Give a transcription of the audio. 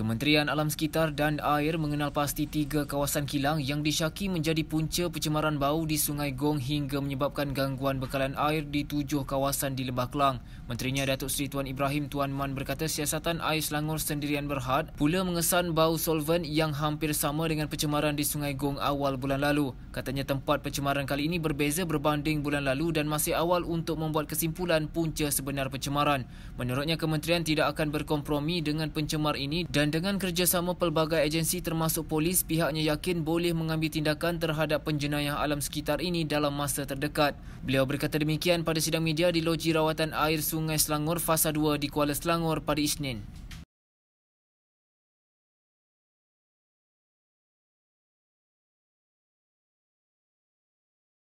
Kementerian Alam Sekitar dan Air mengenal pasti tiga kawasan kilang yang disyaki menjadi punca pencemaran bau di Sungai Gong hingga menyebabkan gangguan bekalan air di tujuh kawasan di Lembah Kelang. Menterinya Datuk Seri Tuan Ibrahim Tuan Man berkata siasatan air Selangor sendirian berhad pula mengesan bau solvent yang hampir sama dengan pencemaran di Sungai Gong awal bulan lalu. Katanya tempat pencemaran kali ini berbeza berbanding bulan lalu dan masih awal untuk membuat kesimpulan punca sebenar pencemaran. Menurutnya kementerian tidak akan berkompromi dengan pencemar ini dan dengan kerjasama pelbagai agensi termasuk polis, pihaknya yakin boleh mengambil tindakan terhadap penjenayah alam sekitar ini dalam masa terdekat. Beliau berkata demikian pada sidang media di loji rawatan air Sungai Selangor Fasa 2 di Kuala Selangor pada Isnin.